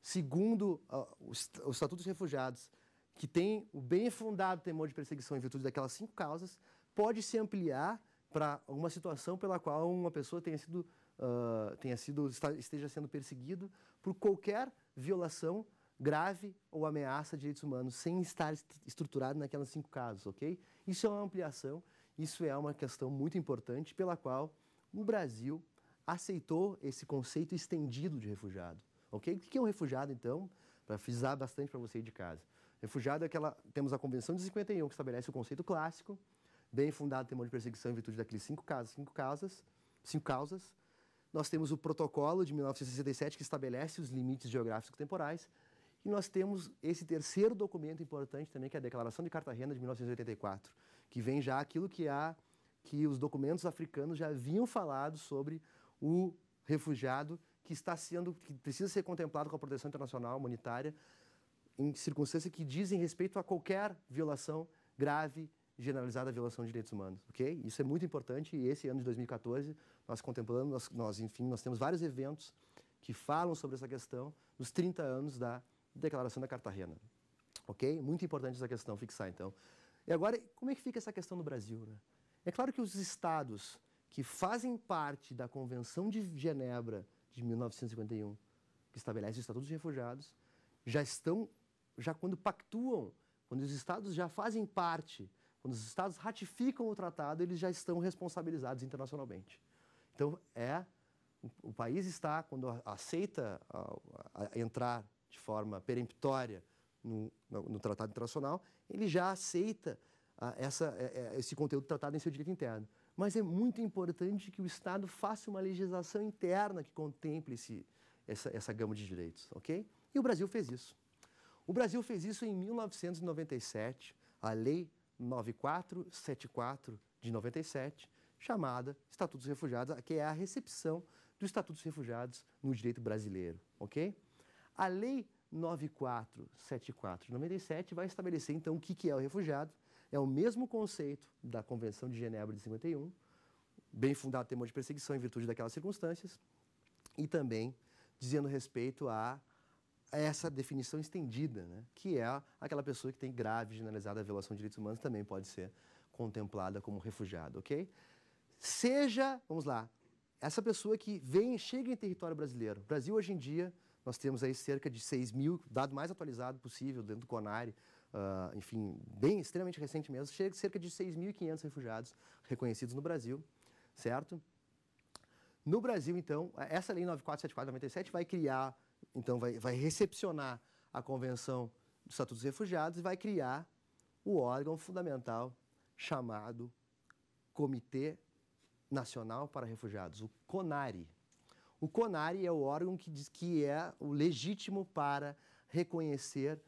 segundo uh, o Estatuto dos Refugiados, que tem o bem fundado temor de perseguição em virtude daquelas cinco causas, pode se ampliar para uma situação pela qual uma pessoa tenha sido, uh, tenha sido esteja sendo perseguido por qualquer violação grave ou ameaça a direitos humanos sem estar estruturado naquelas cinco casos, ok? Isso é uma ampliação, isso é uma questão muito importante pela qual o Brasil aceitou esse conceito estendido de refugiado. Ok? O que é um refugiado, então? Para frisar bastante para você ir de casa. Refugiado é aquela. Temos a Convenção de 51, que estabelece o conceito clássico, bem fundado temor de perseguição em virtude daqueles cinco casos, cinco casas, cinco causas. Nós temos o protocolo de 1967 que estabelece os limites geográficos temporais e nós temos esse terceiro documento importante também que é a Declaração de Cartagena de 1984, que vem já aquilo que há que os documentos africanos já haviam falado sobre o refugiado que está sendo, que precisa ser contemplado com a proteção internacional humanitária em circunstâncias que dizem respeito a qualquer violação grave, generalizada violação de direitos humanos, ok? Isso é muito importante e esse ano de 2014 nós contemplamos, nós, nós enfim, nós temos vários eventos que falam sobre essa questão nos 30 anos da Declaração da Cartagena, ok? Muito importante essa questão fixar então. E agora, como é que fica essa questão no Brasil? Né? É claro que os estados que fazem parte da Convenção de Genebra de 1951, que estabelece o Estatuto dos Refugiados, já estão, já quando pactuam, quando os estados já fazem parte, quando os estados ratificam o tratado, eles já estão responsabilizados internacionalmente. Então, é o país está, quando aceita a, a entrar de forma peremptória no, no, no, tratado internacional, ele já aceita a, essa, a, é, é, esse conteúdo tratado em seu direito interno. Mas é muito importante que o Estado faça uma legislação interna que contemple esse, essa, essa gama de direitos, ok? E o Brasil fez isso. O Brasil fez isso em 1997, a Lei 9474 de 97, chamada Estatuto dos Refugiados, que é a recepção do Estatuto dos Refugiados no direito brasileiro, ok? A Lei 9474 de 97 vai estabelecer, então, o que é o refugiado, é o mesmo conceito da Convenção de Genebra de 51, bem fundado o temor de perseguição em virtude daquelas circunstâncias, e também dizendo respeito a essa definição estendida, né? que é aquela pessoa que tem grave generalizada violação de direitos humanos também pode ser contemplada como refugiado, ok? Seja, vamos lá, essa pessoa que vem, chega em território brasileiro. O Brasil hoje em dia, nós temos aí cerca de 6 mil, dado mais atualizado possível dentro do CONARE, uh, enfim, bem extremamente recente mesmo, chega cerca de 6.500 refugiados reconhecidos no Brasil, certo? No Brasil, então, essa lei 9474-97 vai criar, então, vai, vai recepcionar a Convenção do Estatuto dos Refugiados e vai criar o órgão fundamental chamado Comitê Nacional para Refugiados, o conari O conari é o órgão que diz que é o legítimo para reconhecer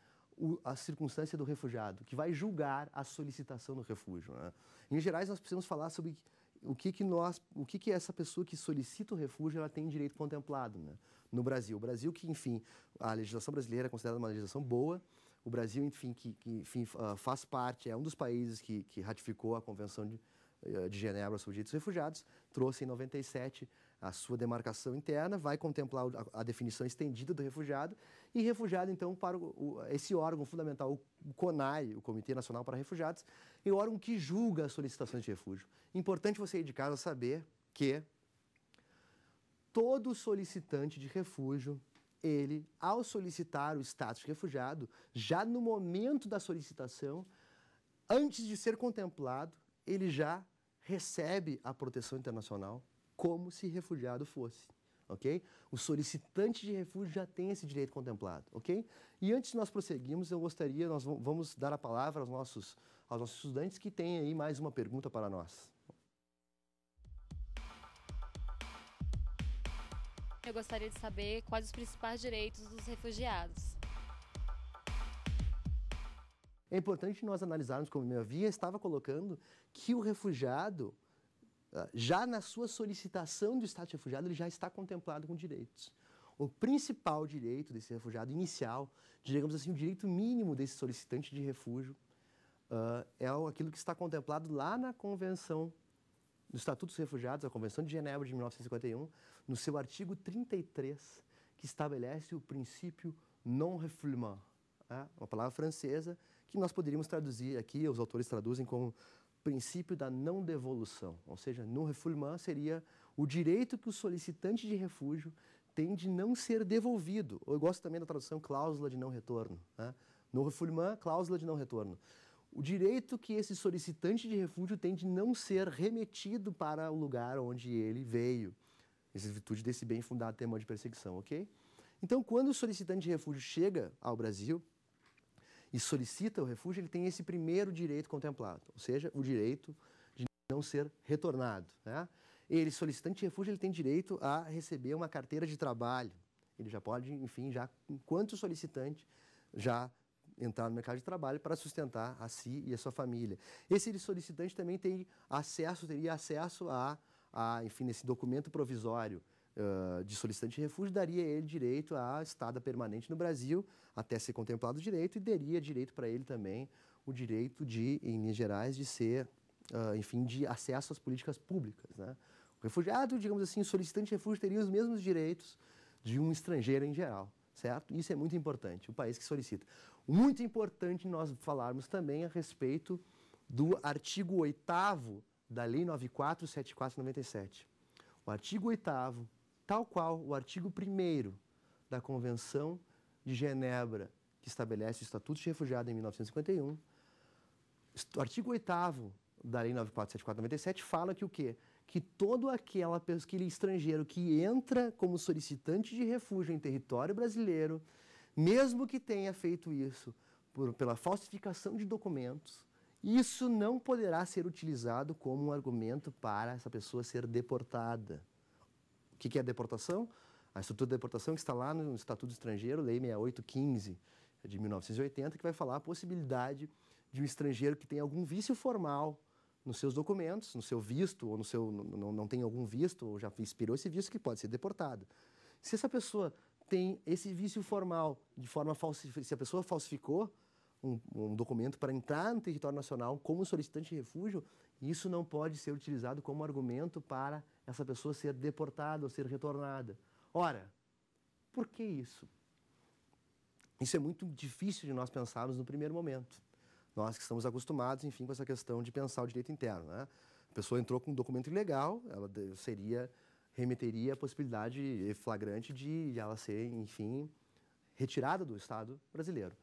o, a circunstância do refugiado, que vai julgar a solicitação do refúgio. Né? Em gerais, nós precisamos falar sobre o que que nós, o que que essa pessoa que solicita o refúgio, ela tem direito contemplado, né? No Brasil, o Brasil que, enfim, a legislação brasileira é considerada uma legislação boa. O Brasil, enfim, que, que enfim, faz parte, é um dos países que, que ratificou a Convenção de, eh, de Genebra sobre Direitos dos Refugiados, trouxe em 97 a sua demarcação interna, vai contemplar a, definição estendida do refugiado e refugiado, então, para o, esse órgão fundamental, o CONAI, o Comitê Nacional para Refugiados, é o órgão que julga as solicitações de refúgio. Importante você ir de casa saber que todo solicitante de refúgio, ele, ao solicitar o status de refugiado, já no momento da solicitação, antes de ser contemplado, ele já recebe a proteção internacional como se refugiado fosse. ok? O solicitante de refúgio já tem esse direito contemplado, ok? E antes de nós prosseguirmos, eu gostaria, nós vamos dar a palavra aos nossos, aos nossos estudantes que têm aí mais uma pergunta para nós. Eu gostaria de saber quais os principais direitos dos refugiados. É importante nós analisarmos, como eu havia estava colocando, que o refugiado, ah, já na sua solicitação do status de refugiado, ele já está contemplado com direitos. O principal direito desse refugiado inicial, digamos assim, o direito mínimo desse solicitante de refúgio, uh, é aquilo que está contemplado lá na Convenção do Estatuto dos Refugiados, a Convenção de Genebra de 1951, no seu artigo 33, que estabelece o princípio non-refoulement, né? uma palavra francesa que nós poderíamos traduzir aqui, os autores traduzem como princípio da não devolução, ou seja, no refoulement seria o direito que o solicitante de refúgio tem de não ser devolvido. Eu gosto também da tradução cláusula de não retorno. Né? No refoulement, cláusula de não retorno. O direito que esse solicitante de refúgio tem de não ser remetido para o lugar onde ele veio, em virtude desse bem fundado tema de perseguição, ok? Então, quando o solicitante de refúgio chega ao Brasil, e solicita o refúgio, ele tem esse primeiro direito contemplado, ou seja, o direito de não ser retornado. Né? Ele, solicitante de refúgio, ele tem direito a receber uma carteira de trabalho. Ele já pode, enfim, já enquanto solicitante, já entrar no mercado de trabalho para sustentar a si e a sua família. Esse solicitante também tem acesso, teria acesso a, a enfim, nesse documento provisório de solicitante de refúgio daria ele direito à estada permanente no Brasil até ser contemplado o direito e daria direito para ele também o direito de, em Minas Gerais, de ser, uh, enfim, de acesso às políticas públicas. Né? O refugiado, digamos assim, solicitante de refúgio teria os mesmos direitos de um estrangeiro em geral, certo? Isso é muito importante, o país que solicita. Muito importante nós falarmos também a respeito do artigo 8 da Lei 947497. O artigo 8 tal qual o artigo 1 da Convenção de Genebra, que estabelece o Estatuto de Refugiado em 1951, o artigo 8 da Lei 947497 fala que o quê? Que todo aquela, aquele estrangeiro que entra como solicitante de refúgio em território brasileiro, mesmo que tenha feito isso por, pela falsificação de documentos, isso não poderá ser utilizado como um argumento para essa pessoa ser deportada que, que é deportação? A estrutura de deportação que está lá no Estatuto Estrangeiro, Lei 6815 de 1980, que vai falar a possibilidade de um estrangeiro que tem algum vício formal nos seus documentos, no seu visto, ou no seu não, não tem algum visto, ou já expirou esse visto, que pode ser deportado. Se essa pessoa tem esse vício formal de forma falsificada, se a pessoa falsificou um, um documento para entrar no território nacional como solicitante de refúgio, isso não pode ser utilizado como argumento para essa pessoa ser deportada ou ser retornada. Ora, por que isso? Isso é muito difícil de nós pensarmos no primeiro momento. Nós que estamos acostumados, enfim, com essa questão de pensar o direito interno. Né? A pessoa entrou com um documento ilegal, ela seria, remeteria a possibilidade flagrante de ela ser, enfim, retirada do Estado brasileiro.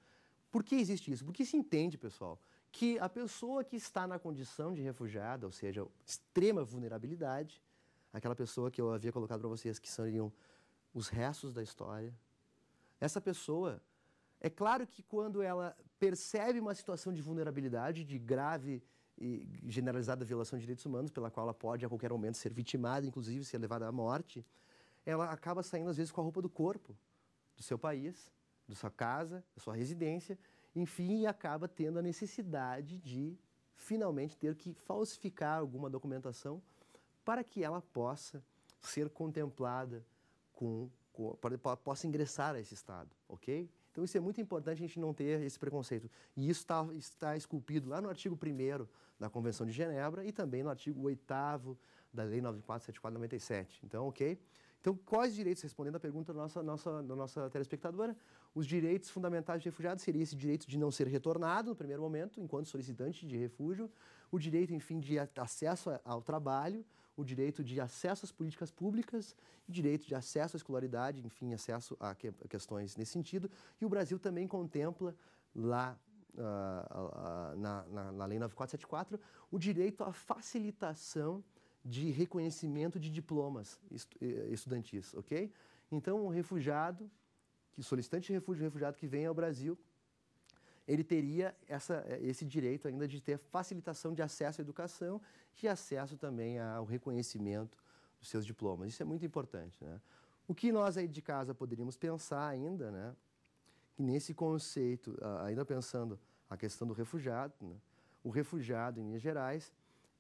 Por que existe isso? Porque se entende, pessoal, que a pessoa que está na condição de refugiada, ou seja, extrema vulnerabilidade, aquela pessoa que eu havia colocado para vocês que seriam os restos da história. Essa pessoa, é claro que quando ela percebe uma situação de vulnerabilidade, de grave e generalizada violação de direitos humanos, pela qual ela pode a qualquer momento ser vitimada, inclusive ser levada à morte, ela acaba saindo às vezes com a roupa do corpo, do seu país, da sua casa, da sua residência, enfim, e acaba tendo a necessidade de finalmente ter que falsificar alguma documentação para que ela possa ser contemplada com, com possa ingressar a esse estado, ok? Então isso é muito importante a gente não ter esse preconceito. E isso está está esculpido lá no artigo 1 da Convenção de Genebra e também no artigo 8 da Lei 9474/97. Então, ok? Então, quais direitos, respondendo à pergunta da nossa, nossa, da nossa telespectadora, os direitos fundamentais de refugiados seria esse direito de não ser retornado no primeiro momento, enquanto solicitante de refúgio, o direito, enfim, de acesso ao trabalho, o direito de acesso às políticas públicas, direito de acesso à escolaridade, enfim, acesso a questões nesse sentido. E o Brasil também contempla lá uh, uh, na, na, na Lei 9474 o direito à facilitação de reconhecimento de diplomas estudantis, ok? Então, um refugiado, que solicitante de refúgio, refugiado que vem ao Brasil, ele teria essa, esse direito ainda de ter facilitação de acesso à educação e acesso também ao reconhecimento dos seus diplomas. Isso é muito importante. Né? O que nós aí de casa poderíamos pensar ainda, né? que nesse conceito, ainda pensando a questão do refugiado, né? o refugiado em Minas Gerais,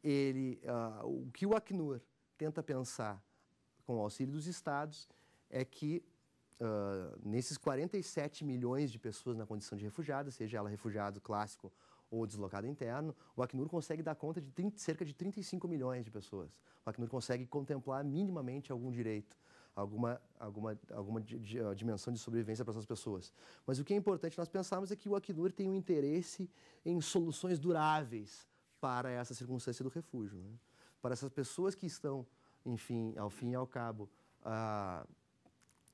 ele, uh, o que o Acnur tenta pensar com o auxílio dos estados é que uh, nesses 47 milhões de pessoas na condição de refugiada, seja ela refugiado clássico ou deslocado interno, o Acnur consegue dar conta de 30, cerca de 35 milhões de pessoas. O Acnur consegue contemplar minimamente algum direito, alguma, alguma, alguma di, di, dimensão de sobrevivência para essas pessoas. Mas o que é importante nós pensarmos é que o Acnur tem um interesse em soluções duráveis para essa circunstância do refúgio. Né? Para essas pessoas que estão, enfim, ao fim e ao cabo, ah,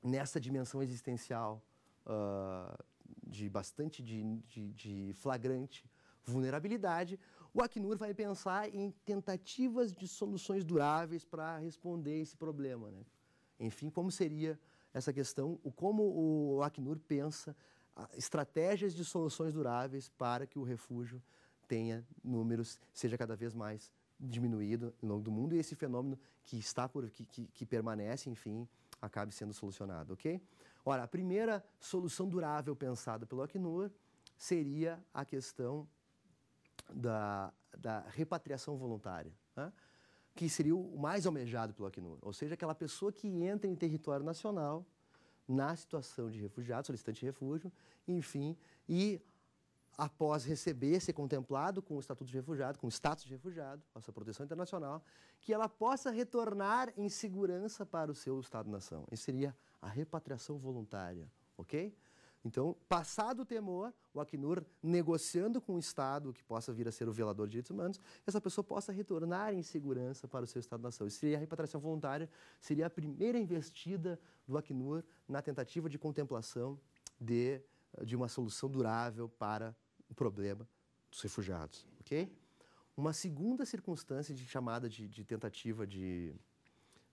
nessa dimensão existencial uh, de bastante de, de, de flagrante vulnerabilidade, o Acnur vai pensar em tentativas de soluções duráveis para responder esse problema. Né? Enfim, como seria essa questão, o, como o Acnur pensa ah, estratégias de soluções duráveis para que o refúgio tenha números, seja cada vez mais diminuído ao longo do mundo e esse fenômeno que está por que, que, que permanece, enfim, acabe sendo solucionado, ok? Ora, a primeira solução durável pensada pelo Acnur seria a questão da, da repatriação voluntária, né? que seria o mais almejado pelo Acnur, ou seja, aquela pessoa que entra em território nacional na situação de refugiado, solicitante de refúgio, enfim, e após receber, ser contemplado com o Estatuto de Refugiado, com o status de refugiado, sua proteção internacional, que ela possa retornar em segurança para o seu Estado-nação. Isso seria a repatriação voluntária, ok? Então, passado o temor, o Acnur, negociando com o Estado, que possa vir a ser o violador de direitos humanos, essa pessoa possa retornar em segurança para o seu Estado-nação. Isso seria a repatriação voluntária, seria a primeira investida do Acnur na tentativa de contemplação de, de uma solução durável para o problema dos refugiados, ok? Uma segunda circunstância de chamada de, de tentativa de,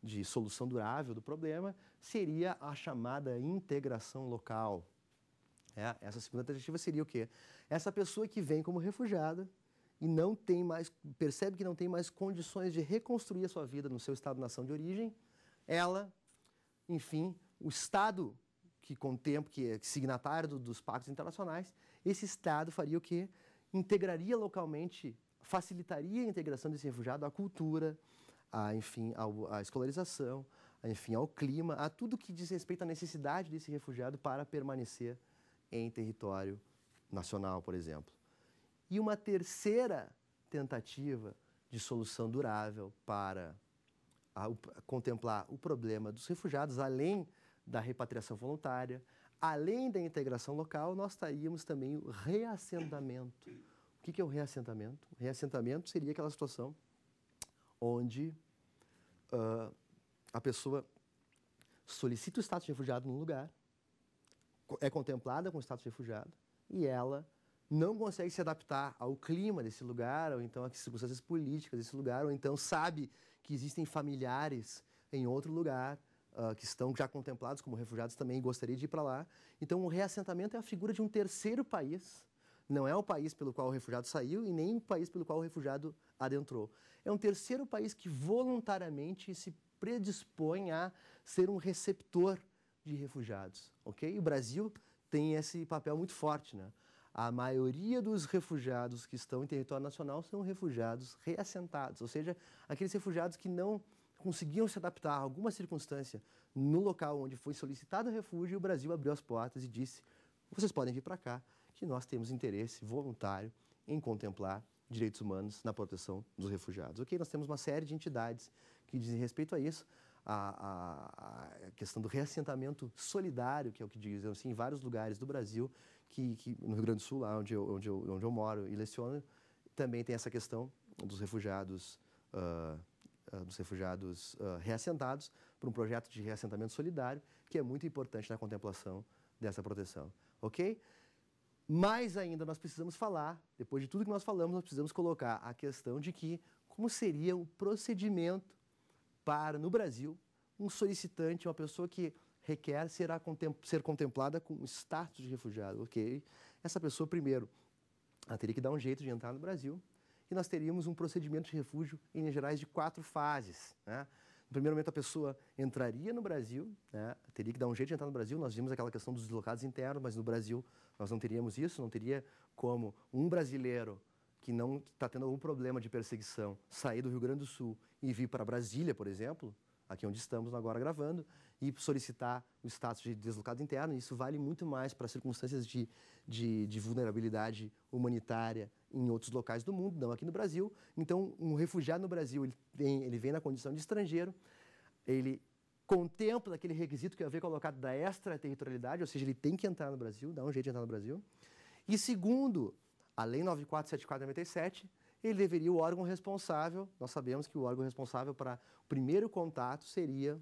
de solução durável do problema seria a chamada integração local. É, essa segunda tentativa seria o quê? Essa pessoa que vem como refugiada e não tem mais, percebe que não tem mais condições de reconstruir a sua vida no seu estado-nação de origem, ela, enfim, o Estado que contempla, que é signatário do, dos pactos internacionais, esse Estado faria o quê? Integraria localmente, facilitaria a integração desse refugiado à cultura, a, enfim, ao, à escolarização, enfim, ao clima, a tudo que diz respeito à necessidade desse refugiado para permanecer em território nacional, por exemplo. E uma terceira tentativa de solução durável para a, a contemplar o problema dos refugiados, além da repatriação voluntária. Além da integração local, nós teríamos também o reassentamento. O que é o reassentamento? O reassentamento seria aquela situação onde uh, a pessoa solicita o status de refugiado num lugar, é contemplada com o status de refugiado e ela não consegue se adaptar ao clima desse lugar, ou então às circunstâncias políticas desse lugar, ou então sabe que existem familiares em outro lugar, uh, que estão já contemplados como refugiados também gostaria de ir para lá. Então, o reassentamento é a figura de um terceiro país. Não é o país pelo qual o refugiado saiu e nem o país pelo qual o refugiado adentrou. É um terceiro país que voluntariamente se predispõe a ser um receptor de refugiados, ok? O Brasil tem esse papel muito forte, né? a maioria dos refugiados que estão em território nacional são refugiados reassentados, ou seja, aqueles refugiados que não conseguiam se adaptar a alguma circunstância no local onde foi solicitado refúgio, e o Brasil abriu as portas e disse: vocês podem vir para cá, que nós temos interesse voluntário em contemplar direitos humanos na proteção dos refugiados. Ok? Nós temos uma série de entidades que dizem respeito a isso. A, a, a questão do reassentamento solidário, que é o que dizem assim, em vários lugares do Brasil, que, que no Rio Grande do Sul, lá onde eu, onde eu, onde eu moro e leciono, também tem essa questão dos refugiados uh, ah, dos refugiados uh, reassentados, para um projeto de reassentamento solidário, que é muito importante na contemplação dessa proteção. Ok? Mais ainda, nós precisamos falar, depois de tudo que nós falamos, nós precisamos colocar a questão de que como seria o procedimento para, no Brasil, um solicitante, uma pessoa que requer será ser contemplada com status de refugiado, ok? Essa pessoa, primeiro, ela teria que dar um jeito de entrar no Brasil, e nós teríamos um procedimento de refúgio, em Minas Gerais, de quatro fases. Né? No primeiro momento, a pessoa entraria no Brasil, né? teria que dar um jeito de entrar no Brasil. Nós vimos aquela questão dos deslocados internos, mas no Brasil nós não teríamos isso, não teria como um brasileiro que não está tendo algum problema de perseguição sair do Rio Grande do Sul e vir para Brasília, por exemplo, aqui onde estamos agora gravando, e solicitar o status de deslocado interno. Isso vale muito mais para circunstâncias de, de, de, vulnerabilidade humanitária em outros locais do mundo, não aqui no Brasil. Então, um refugiado no Brasil, ele, tem, ele vem na condição de estrangeiro, ele contempla aquele requisito que é havia colocado da extraterritorialidade, ou seja, ele tem que entrar no Brasil, dá um jeito de entrar no Brasil. E segundo, a Lei 947497, ele deveria, o órgão responsável, nós sabemos que o órgão responsável para o primeiro contato seria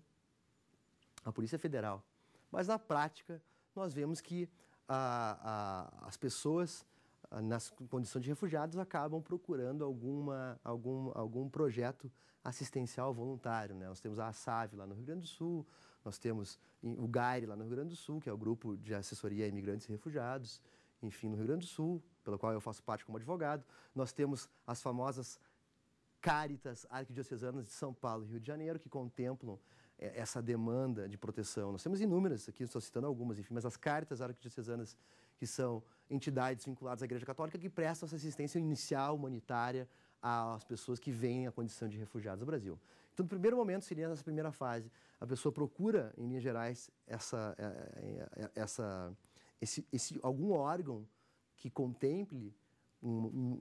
a Polícia Federal. Mas na prática, nós vemos que a, a, as pessoas ah, nas condições de refugiados acabam procurando alguma, algum, algum projeto assistencial voluntário. Né? Nós temos a ASAV lá no Rio Grande do Sul, nós temos o GAIRE lá no Rio Grande do Sul, que é o Grupo de Assessoria a Imigrantes e Refugiados, enfim, no Rio Grande do Sul, pela qual eu faço parte como advogado. Nós temos as famosas Caritas Arquidiocesanas de São Paulo e Rio de Janeiro, que contemplam é, essa demanda de proteção. Nós temos inúmeras aqui, estou citando algumas, enfim, mas as Caritas Arquidiocesanas, que são entidades vinculadas à Igreja Católica, que prestam essa assistência inicial humanitária às pessoas que vêm à condição de refugiados no Brasil. Então, no primeiro momento, seria nessa primeira fase. A pessoa procura, em linhas gerais, essa, é, é, é, essa esse, esse, algum órgão que contemple um,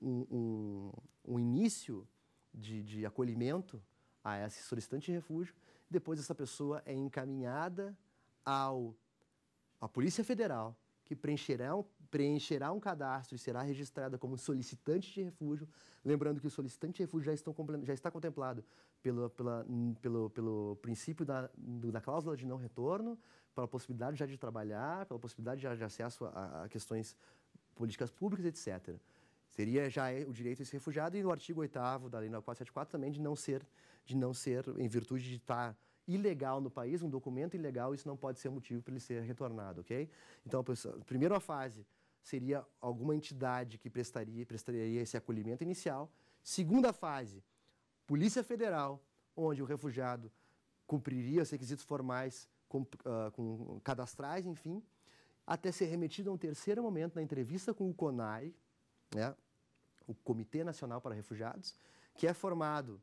um, um, um início de, de, acolhimento a esse solicitante de refúgio. Depois, essa pessoa é encaminhada ao, à Polícia Federal, que preencherá um, preencherá um cadastro e será registrada como solicitante de refúgio. Lembrando que o solicitante de refúgio já, estão, já está contemplado pelo, pela, pelo, pelo princípio da, do, da cláusula de não retorno, pela possibilidade já de trabalhar, pela possibilidade já de acesso a, a questões políticas públicas, etc. Seria já o direito a esse refugiado e o artigo 8 da Lei 9474 também de não ser, de não ser em virtude de estar ilegal no país, um documento ilegal, isso não pode ser motivo para ele ser retornado, ok? Então, a primeira fase seria alguma entidade que prestaria, prestaria esse acolhimento inicial. Segunda fase, Polícia Federal, onde o refugiado cumpriria os requisitos formais, com, uh, com cadastrais, enfim, até ser remetido a um terceiro momento na entrevista com o CONAI, né, o Comitê Nacional para Refugiados, que é formado,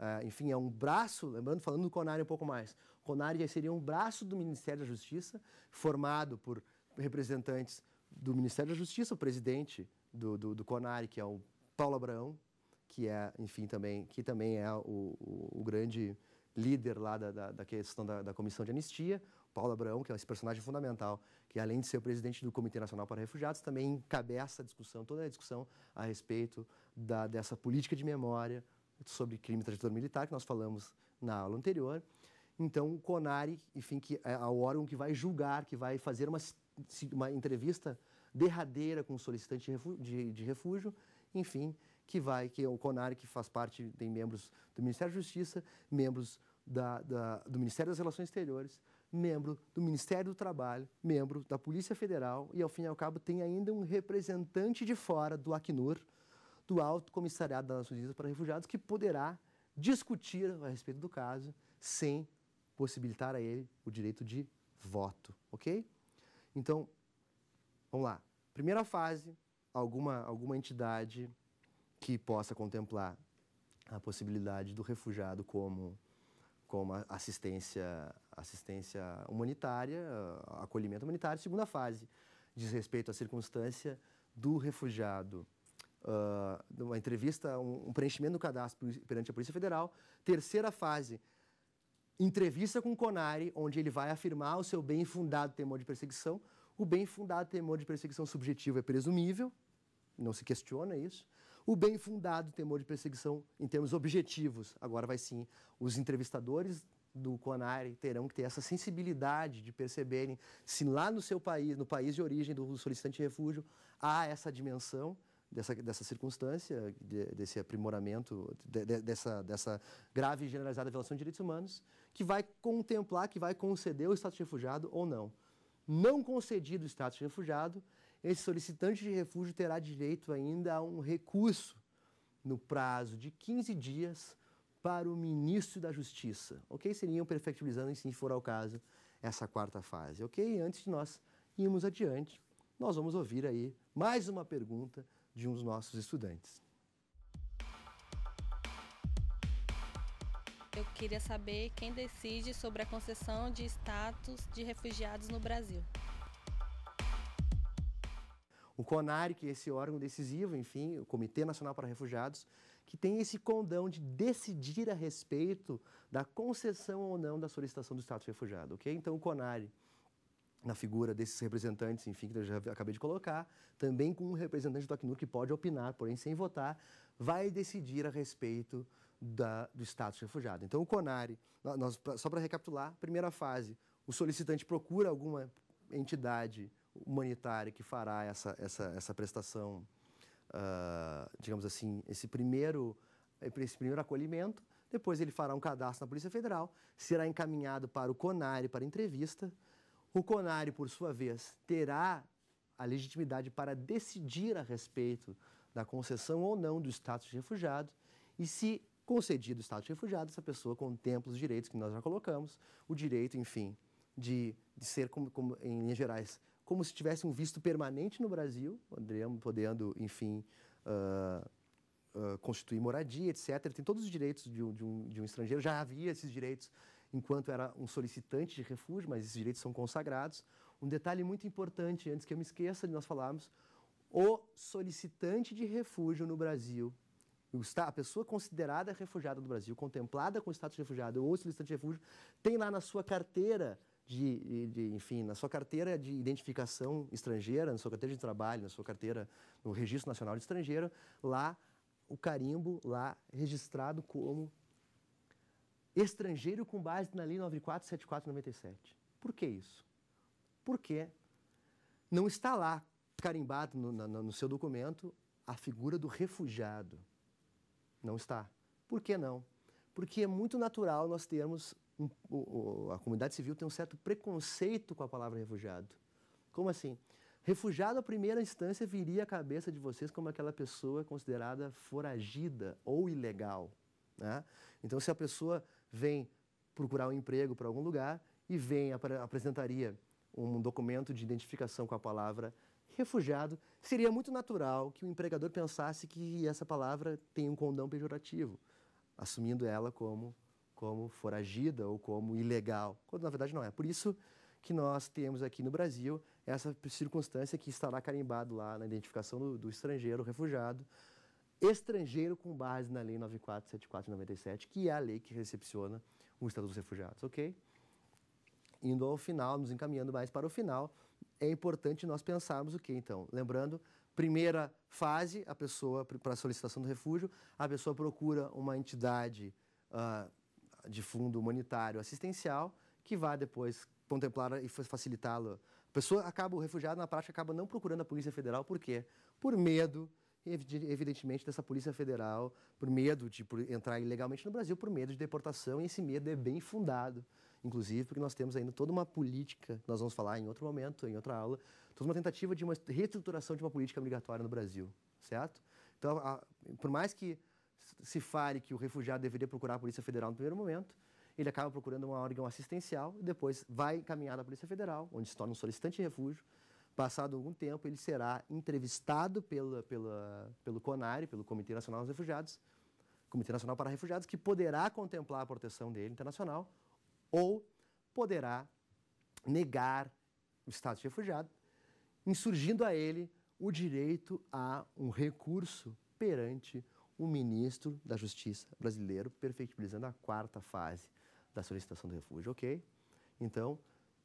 uh, enfim, é um braço, lembrando, falando do CONAI um pouco mais, o já seria um braço do Ministério da Justiça, formado por representantes do Ministério da Justiça, o presidente do, do, do que é o Paulo Abraão, que é, enfim, também, que também é o, o, o grande líder lá da, da, da questão da, da, comissão de anistia, Paulo Abraão, que é esse personagem fundamental, que além de ser o presidente do Comitê Nacional para Refugiados, também encabeça a discussão, toda a discussão a respeito da, dessa política de memória sobre crime de trajetória militar, que nós falamos na aula anterior. Então, o CONARI, enfim, que é o órgão que vai julgar, que vai fazer uma, uma entrevista derradeira com o solicitante de refúgio, de, de refúgio enfim, que vai, que é o CONAR, que faz parte, tem membros do Ministério da Justiça, membros da, da, do Ministério das Relações Exteriores, membro do Ministério do Trabalho, membro da Polícia Federal e, ao fim e ao cabo, tem ainda um representante de fora do Acnur, do Alto Comissariado das Nações Unidas para Refugiados, que poderá discutir a respeito do caso sem possibilitar a ele o direito de voto, ok? Então, vamos lá. Primeira fase, alguma, alguma entidade que possa contemplar a possibilidade do refugiado como como assistência assistência humanitária, acolhimento humanitário, segunda fase, diz respeito à circunstância do refugiado Uh, uma entrevista, um, um, preenchimento do cadastro perante a Polícia Federal. Terceira fase, entrevista com o Conari, onde ele vai afirmar o seu bem fundado temor de perseguição. O bem fundado temor de perseguição subjetivo é presumível, não se questiona isso o bem fundado temor de perseguição em termos objetivos. Agora vai sim, os entrevistadores do CONARE terão que ter essa sensibilidade de perceberem se lá no seu país, no país de origem do solicitante de refúgio, há essa dimensão dessa, dessa circunstância, de, desse aprimoramento, de, de, dessa, dessa grave e generalizada violação de direitos humanos, que vai contemplar, que vai conceder o status de refugiado ou não. Não concedido o status de refugiado, esse solicitante de refúgio terá direito ainda a um recurso no prazo de 15 dias para o ministro da Justiça, ok? Seriam perfectibilizando, se for ao caso, essa quarta fase, ok? Antes de nós irmos adiante, nós vamos ouvir aí mais uma pergunta de um dos nossos estudantes. Eu queria saber quem decide sobre a concessão de status de refugiados no Brasil o CONARE, que é esse órgão decisivo, enfim, o Comitê Nacional para Refugiados, que tem esse condão de decidir a respeito da concessão ou não da solicitação do status de refugiado, ok? Então, o CONARE, na figura desses representantes, enfim, que eu já acabei de colocar, também com um representante do Acnur que pode opinar, porém sem votar, vai decidir a respeito da, do status de refugiado. Então, o CONARE, nós, só para recapitular, primeira fase, o solicitante procura alguma entidade humanitário que fará essa, essa, essa prestação, uh, digamos assim, esse primeiro, esse primeiro acolhimento. Depois ele fará um cadastro na Polícia Federal, será encaminhado para o CONARE para entrevista. O CONARE, por sua vez, terá a legitimidade para decidir a respeito da concessão ou não do status de refugiado. E se concedido o status de refugiado, essa pessoa contempla os direitos que nós já colocamos, o direito, enfim, de, de ser, como, como, em linhas gerais, como se tivesse um visto permanente no Brasil, podendo, enfim, uh, uh, constituir moradia, etc. Tem todos os direitos de um, de, um, de um estrangeiro. Já havia esses direitos enquanto era um solicitante de refúgio, mas esses direitos são consagrados. Um detalhe muito importante, antes que eu me esqueça de nós falarmos, o solicitante de refúgio no Brasil, a pessoa considerada refugiada no Brasil, contemplada com o status de refugiado ou solicitante de refúgio, tem lá na sua carteira de, de, enfim, na sua carteira de identificação estrangeira, na sua carteira de trabalho, na sua carteira no Registro Nacional de Estrangeiro, lá o carimbo lá registrado como estrangeiro com base na Lei 947497. Por que isso? Porque não está lá carimbado no, no, no seu documento a figura do refugiado. Não está. Por que não? Porque é muito natural nós termos um, a comunidade civil tem um certo preconceito com a palavra refugiado. Como assim? Refugiado, à primeira instância, viria à cabeça de vocês como aquela pessoa considerada foragida ou ilegal. Né? Então, se a pessoa vem procurar um emprego para algum lugar e vem, ap apresentaria um documento de identificação com a palavra refugiado, seria muito natural que o empregador pensasse que essa palavra tem um condão pejorativo, assumindo ela como como foragida ou como ilegal, quando na verdade não é. Por isso que nós temos aqui no Brasil essa circunstância que estará carimbado lá na identificação do, do estrangeiro refugiado, estrangeiro com base na Lei 9474 97, que é a lei que recepciona o Estatuto dos Refugiados, ok? Indo ao final, nos encaminhando mais para o final, é importante nós pensarmos o que então? Lembrando, primeira fase, a pessoa, para a solicitação do refúgio, a pessoa procura uma entidade uh, de fundo humanitário assistencial, que vá depois contemplar e facilitá-lo. A pessoa acaba, o refugiado na prática acaba não procurando a Polícia Federal, por quê? Por medo, evidentemente, dessa Polícia Federal, por medo de por entrar ilegalmente no Brasil, por medo de deportação, e esse medo é bem fundado, inclusive porque nós temos ainda toda uma política, nós vamos falar em outro momento, em outra aula, toda uma tentativa de uma reestruturação de uma política migratória no Brasil, certo? Então, a, por mais que se fale que o refugiado deveria procurar a Polícia Federal no primeiro momento, ele acaba procurando uma órgão assistencial e depois vai encaminhado à Polícia Federal, onde se torna um solicitante de refúgio. Passado algum tempo, ele será entrevistado pela, pela, pelo CONARE, pelo Comitê Nacional dos Refugiados, Comitê Nacional para Refugiados, que poderá contemplar a proteção dele internacional ou poderá negar o status de refugiado, insurgindo a ele o direito a um recurso perante o o ministro da Justiça brasileiro perfectibilizando a quarta fase da solicitação do refúgio, ok? Então,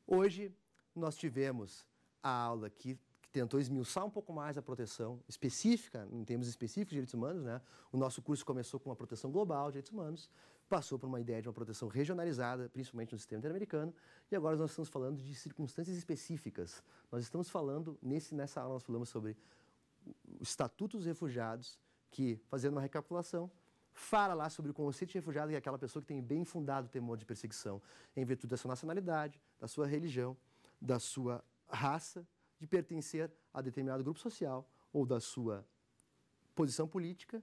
hoje nós tivemos a aula que, que tentou esmiuçar um pouco mais a proteção específica, em termos específicos de direitos humanos, né? O nosso curso começou com uma proteção global de direitos humanos, passou por uma ideia de uma proteção regionalizada, principalmente no sistema interamericano, e agora nós estamos falando de circunstâncias específicas. Nós estamos falando, nesse, nessa aula nós falamos sobre o Estatuto dos Refugiados, que, fazendo uma recapitulação, fala lá sobre o conceito de refugiado, que é aquela pessoa que tem bem fundado temor de perseguição em virtude da sua nacionalidade, da sua religião, da sua raça, de pertencer a determinado grupo social ou da sua posição política,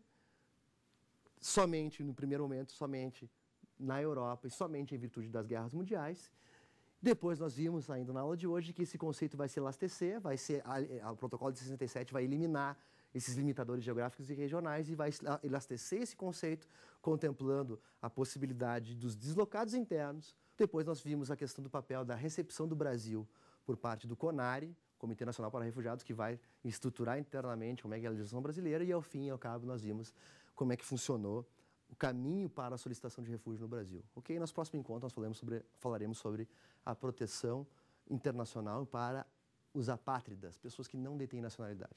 somente no primeiro momento, somente na Europa e somente em virtude das guerras mundiais. Depois nós vimos ainda na aula de hoje que esse conceito vai se elastecer, vai ser a, a, o protocolo de 67 vai eliminar esses limitadores geográficos e regionais e vai elastecer esse conceito, contemplando a possibilidade dos deslocados internos. Depois nós vimos a questão do papel da recepção do Brasil por parte do CONARE, Comitê Nacional para Refugiados, que vai estruturar internamente como é que é a legislação brasileira e, ao fim e ao cabo, nós vimos como é que funcionou o caminho para a solicitação de refúgio no Brasil. Ok? Nosso próximo encontro nós falaremos sobre, falaremos sobre a proteção internacional para os apátridas, pessoas que não detêm nacionalidade.